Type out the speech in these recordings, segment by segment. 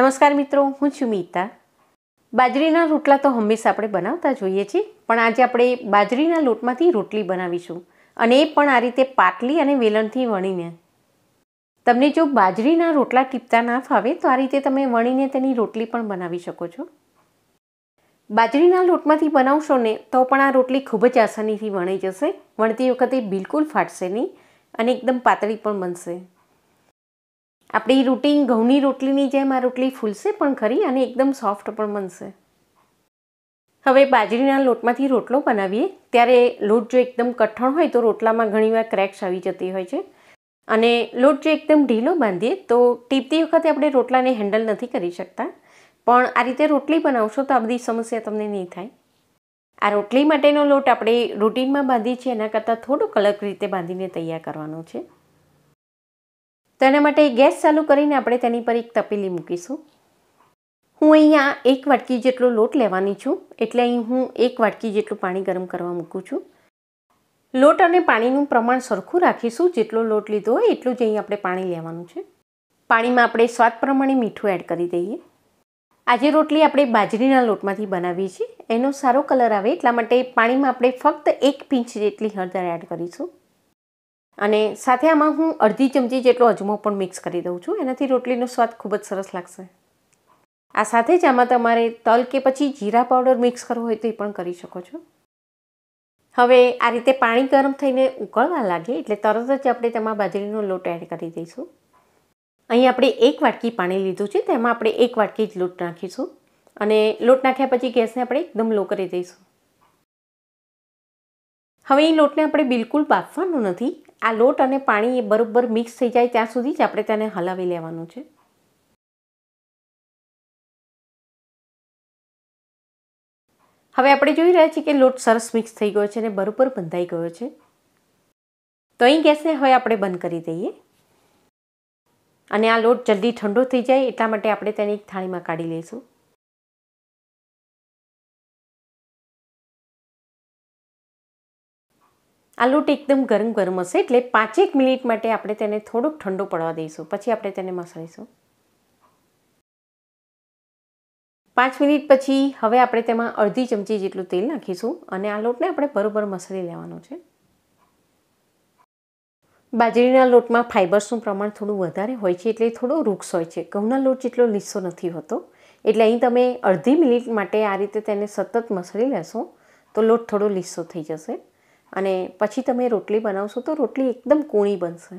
નમસ્કાર મિત્રો હું છું મીતા બાજરીના રોટલા તો હંમેશા આપણે બનાવતા જોઈએ છીએ પણ આજે આપણે બાજરીના લોટમાંથી રોટલી બનાવીશું અને એ પણ આ રીતે પાટલી અને વેલણથી વણીને તમને જો બાજરીના રોટલા ટીપતા ના ફાવે તો આ રીતે તમે વણીને તેની રોટલી પણ બનાવી શકો છો બાજરીના લોટમાંથી બનાવશો ને તો પણ આ રોટલી ખૂબ જ આસાનીથી વણી જશે વણતી વખતે બિલકુલ ફાટશે નહીં અને એકદમ પાતળી પણ બનશે આપણી રૂટીન ઘઉંની રોટલીની જેમ આ રોટલી ફૂલશે પણ ખરી અને એકદમ સોફ્ટ પણ બનશે હવે બાજરીના લોટમાંથી રોટલો બનાવીએ ત્યારે લોટ જો એકદમ કઠણ હોય તો રોટલામાં ઘણીવાર ક્રેક્સ આવી જતી હોય છે અને લોટ જો એકદમ ઢીલો બાંધીએ તો ટીપતી વખતે આપણે રોટલાને હેન્ડલ નથી કરી શકતા પણ આ રીતે રોટલી બનાવશો તો આ બધી સમસ્યા તમને નહીં થાય આ રોટલી માટેનો લોટ આપણે રૂટીનમાં બાંધીએ છીએ એના કરતાં થોડો અલગ રીતે બાંધીને તૈયાર કરવાનો છે તો એના માટે ગેસ ચાલુ કરીને આપણે તેની પર એક તપેલી મૂકીશું હું અહીંયા એક વાટકી જેટલો લોટ લેવાની છું એટલે અહીં હું એક વાટકી જેટલું પાણી ગરમ કરવા મૂકું છું લોટ અને પાણીનું પ્રમાણ સરખું રાખીશું જેટલો લોટ લીધો હોય એટલું જ અહીં આપણે પાણી લેવાનું છે પાણીમાં આપણે સ્વાદ પ્રમાણે મીઠું એડ કરી દઈએ આજે રોટલી આપણે બાજરીના લોટમાંથી બનાવીએ છીએ એનો સારો કલર આવે એટલા માટે પાણીમાં આપણે ફક્ત એક પીંચ જેટલી હળદર એડ કરીશું અને સાથે આમાં હું અડધી ચમચી જેટલો અજમો પણ મિક્સ કરી દઉં છું એનાથી રોટલીનો સ્વાદ ખૂબ જ સરસ લાગશે આ સાથે જ આમાં તમારે તલ કે પછી જીરા પાવડર મિક્સ કરવો હોય તો એ પણ કરી શકો છો હવે આ રીતે પાણી ગરમ થઈને ઉકળવા લાગે એટલે તરત જ આપણે તેમાં બાજરીનો લોટ એડ કરી દઈશું અહીં આપણે એક વાટકી પાણી લીધું છે તેમાં આપણે એક વાટકી જ લોટ નાખીશું અને લોટ નાખ્યા પછી ગેસને આપણે એકદમ લો કરી દઈશું હવે એ લોટને આપણે બિલકુલ બાફવાનો નથી આ લોટ અને પાણી એ બરાબર મિક્સ થઈ જાય ત્યાં સુધી જ આપણે તેને હલાવી લેવાનું છે હવે આપણે જોઈ રહ્યા છીએ કે લોટ સરસ મિક્સ થઈ ગયો છે અને બરોબર બંધાઈ ગયો છે તો અહીં ગેસને હવે આપણે બંધ કરી દઈએ અને આ લોટ જલ્દી ઠંડો થઈ જાય એટલા માટે આપણે તેને એક થાળીમાં કાઢી લઈશું આ લોટ એકદમ ગરમ ગરમ હશે એટલે પાંચેક મિનિટ માટે આપણે તેને થોડોક ઠંડો પડવા દઈશું પછી આપણે તેને મસળીશું પાંચ મિનિટ પછી હવે આપણે તેમાં અડધી ચમચી જેટલું તેલ નાખીશું અને આ લોટને આપણે બરોબર મસળી લેવાનો છે બાજરીના લોટમાં ફાઇબર્સનું પ્રમાણ થોડું વધારે હોય છે એટલે થોડો વૃક્ષ હોય છે ઘઉંના લોટ જેટલો લીસ્સો નથી હોતો એટલે અહીં તમે અડધી મિનિટ માટે આ રીતે તેને સતત મસળી લેશો તો લોટ થોડો લીસો થઈ જશે અને પછી તમે રોટલી બનાવશો તો રોટલી એકદમ કૂણી બનશે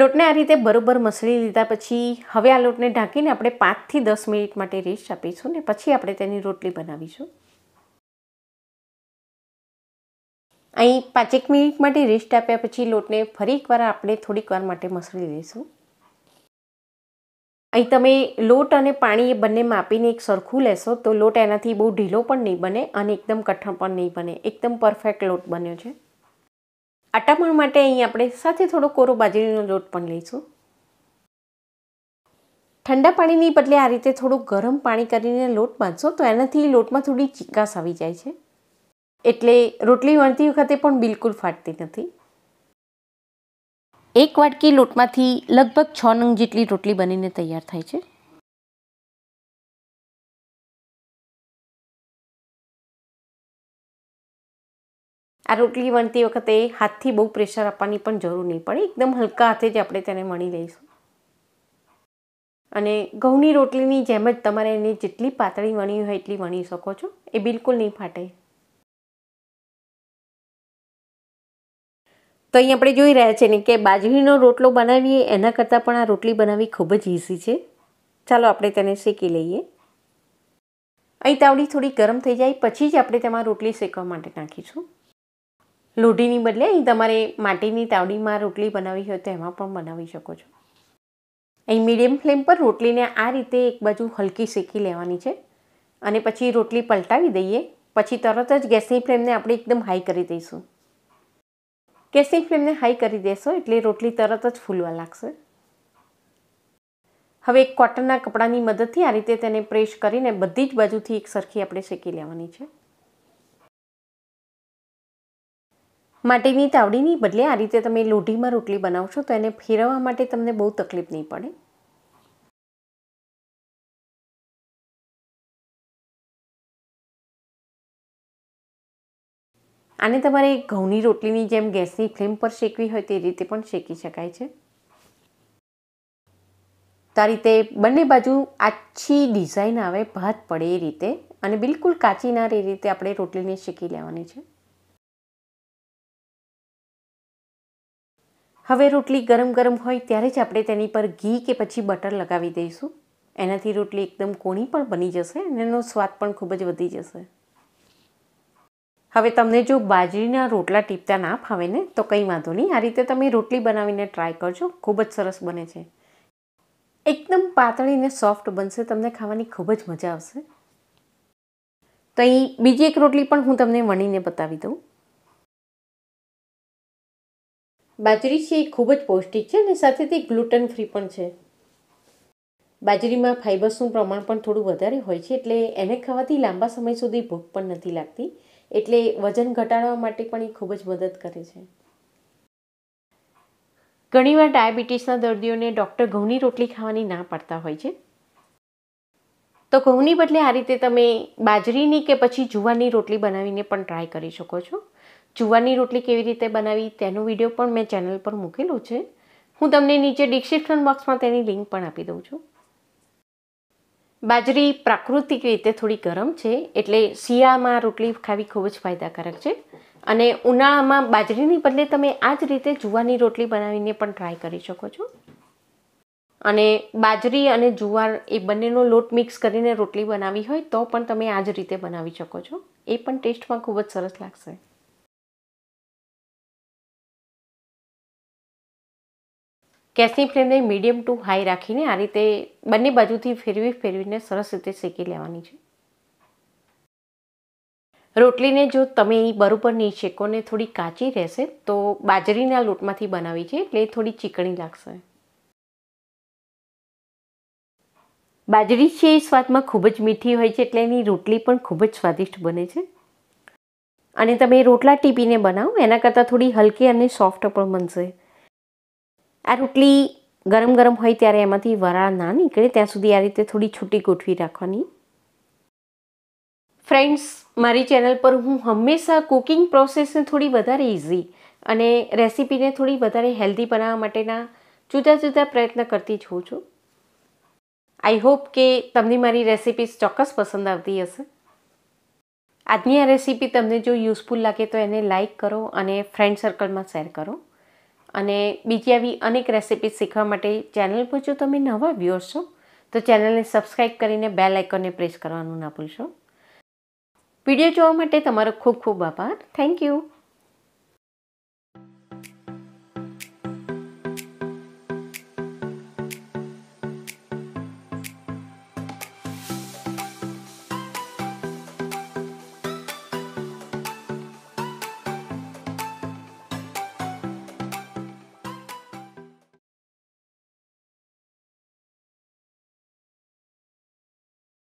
લોટને આ રીતે બરોબર મસળી લીધા પછી હવે આ લોટને ઢાંકીને આપણે પાંચથી દસ મિનિટ માટે રેસ્ટ આપીશું ને પછી આપણે તેની રોટલી બનાવીશું અહીં પાંચેક મિનિટ માટે રેસ્ટ આપ્યા પછી લોટને ફરી એકવાર આપણે થોડીક વાર માટે મસળી દઈશું અહીં તમે લોટ અને પાણી એ બંને માપીને એક સરખું લેશો તો લોટ એનાથી બહુ ઢીલો પણ નહીં બને અને એકદમ કઠણ પણ નહીં બને એકદમ પરફેક્ટ લોટ બન્યો છે આટામણ માટે અહીં આપણે સાથે થોડો કોરો બાજરીનો લોટ પણ લઈશું ઠંડા પાણીની બદલે આ રીતે થોડું ગરમ પાણી કરીને લોટ બાંધશો તો એનાથી લોટમાં થોડી ચીકાસ આવી જાય છે એટલે રોટલી વણતી વખતે પણ બિલકુલ ફાટતી નથી એક વાટકી લોટમાંથી લગભગ છ નંગ જેટલી રોટલી બનીને તૈયાર થાય છે આ રોટલી વણતી વખતે હાથથી બહુ પ્રેશર આપવાની પણ જરૂર નહીં પડે એકદમ હલકા હાથે જ આપણે તેને વણી લઈશું અને ઘઉંની રોટલીની જેમ જ તમારે એને જેટલી પાતળી વણી હોય એટલી વણી શકો છો એ બિલકુલ નહીં ફાટે તો અહીં આપણે જોઈ રહ્યા છીએ ને કે બાજરીનો રોટલો બનાવીએ એના કરતાં પણ આ રોટલી બનાવવી ખૂબ જ ઇઝી છે ચાલો આપણે તેને શેકી લઈએ અહીં તાવડી થોડી ગરમ થઈ જાય પછી જ આપણે તેમાં રોટલી શેકવા માટે નાખીશું લોઢીની બદલે અહીં તમારે માટીની તાવડીમાં રોટલી બનાવી હોય તો એમાં પણ બનાવી શકો છો અહીં મીડિયમ ફ્લેમ પર રોટલીને આ રીતે એક બાજુ હલકી શેકી લેવાની છે અને પછી રોટલી પલટાવી દઈએ પછી તરત જ ગેસની ફ્લેમને આપણે એકદમ હાઈ કરી દઈશું ગેસની ફ્લેમને હાઈ કરી દેશો એટલે રોટલી તરત જ ફૂલવા લાગશે હવે એક કોટનના કપડાની મદદથી આ રીતે તેને પ્રેશ કરીને બધી જ બાજુથી એક સરખી આપણે શેકી લેવાની છે માટીની તાવડીની બદલે આ રીતે તમે લોઢીમાં રોટલી બનાવશો તો એને ફેરવવા માટે તમને બહુ તકલીફ નહીં પડે આને તમારે ઘઉંની રોટલીની જેમ ગેસની ફ્લેમ પર શેકવી હોય તે રીતે પણ શેકી શકાય છે તો આ રીતે બંને બાજુ આછી ડિઝાઇન આવે ભાત પડે એ રીતે અને બિલકુલ કાચી ના રહે એ રીતે આપણે રોટલીને શેકી લેવાની છે હવે રોટલી ગરમ ગરમ હોય ત્યારે જ આપણે તેની પર ઘી કે પછી બટર લગાવી દઈશું એનાથી રોટલી એકદમ કોણી પણ બની જશે અને એનો સ્વાદ પણ ખૂબ જ વધી જશે હવે તમને જો બાજરીના રોટલા ટીપતા ના ફાવે ને તો કંઈ વાંધો નહીં આ રીતે તમે રોટલી બનાવીને ટ્રાય કરજો ખૂબ જ સરસ બને છે એકદમ પાતળી ને સોફ્ટ બનશે તમને ખાવાની ખૂબ જ મજા આવશે તો અહીં બીજી એક રોટલી પણ હું તમને વણીને બતાવી દઉં બાજરી છે એ ખૂબ જ પૌષ્ટિક છે અને સાથે તે ગ્લુટન ફ્રી પણ છે બાજરીમાં ફાઇબર્સનું પ્રમાણ પણ થોડું વધારે હોય છે એટલે એને ખાવાથી લાંબા સમય સુધી ભૂખ પણ નથી લાગતી એટલે વજન ઘટાડવા માટે પણ એ ખૂબ જ મદદ કરે છે ઘણીવાર ડાયાબિટીસના દર્દીઓને ડૉક્ટર ઘઉંની રોટલી ખાવાની ના પાડતા હોય છે તો ઘઉંની બદલે આ રીતે તમે બાજરીની કે પછી જુવારની રોટલી બનાવીને પણ ટ્રાય કરી શકો છો જુવારની રોટલી કેવી રીતે બનાવી તેનો વિડીયો પણ મેં ચેનલ પર મૂકેલો છે હું તમને નીચે ડિસ્ક્રિપ્શન બોક્સમાં તેની લિંક પણ આપી દઉં છું બાજરી પ્રાકૃતિક રીતે થોડી ગરમ છે એટલે શિયાળામાં રોટલી ખાવી ખૂબ જ ફાયદાકારક છે અને ઉનાળામાં બાજરીની બદલે તમે આ જ રીતે જુવારની રોટલી બનાવીને પણ ટ્રાય કરી શકો છો અને બાજરી અને જુવાર એ બંનેનો લોટ મિક્સ કરીને રોટલી બનાવી હોય તો પણ તમે આ જ રીતે બનાવી શકો છો એ પણ ટેસ્ટમાં ખૂબ જ સરસ લાગશે ગેસની ફ્લેમને મીડિયમ ટુ હાઈ રાખીને આ રીતે બંને બાજુથી ફેરવી ફેરવીને સરસ રીતે શેકી લેવાની છે રોટલીને જો તમે બરોબર નહીં શેકો ને થોડી કાચી રહેશે તો બાજરીના લોટમાંથી બનાવી છે એટલે થોડી ચીકણી લાગશે બાજરી છે એ સ્વાદમાં ખૂબ જ મીઠી હોય છે એટલે એની રોટલી પણ ખૂબ જ સ્વાદિષ્ટ બને છે અને તમે રોટલા ટીપીને બનાવો એના કરતાં થોડી હલકી અને સોફ્ટ પણ બનશે આ રોટલી ગરમ ગરમ હોય ત્યારે એમાંથી વરાળ ના નીકળે ત્યાં સુધી આ રીતે થોડી છૂટી ગોઠવી રાખવાની ફ્રેન્ડ્સ મારી ચેનલ પર હું હંમેશા કુકિંગ પ્રોસેસને થોડી વધારે ઇઝી અને રેસીપીને થોડી વધારે હેલ્ધી બનાવવા માટેના જુદા જુદા પ્રયત્ન કરતી જોઉં છું આઈ હોપ કે તમને મારી રેસીપીસ ચોક્કસ પસંદ આવતી હશે આજની આ રેસીપી તમને જો યુઝફુલ લાગે તો એને લાઇક કરો અને ફ્રેન્ડ સર્કલમાં શેર કરો અને બીજી આવી અનેક રેસિપી શીખવા માટે ચેનલ પર જો તમે નવા વ્યૂઅર્સ છો તો ચેનલને સબસ્ક્રાઈબ કરીને બેલ આઇકોનને પ્રેસ કરવાનું ના ભૂલશો વિડીયો જોવા માટે તમારો ખૂબ ખૂબ આભાર થેન્ક યુ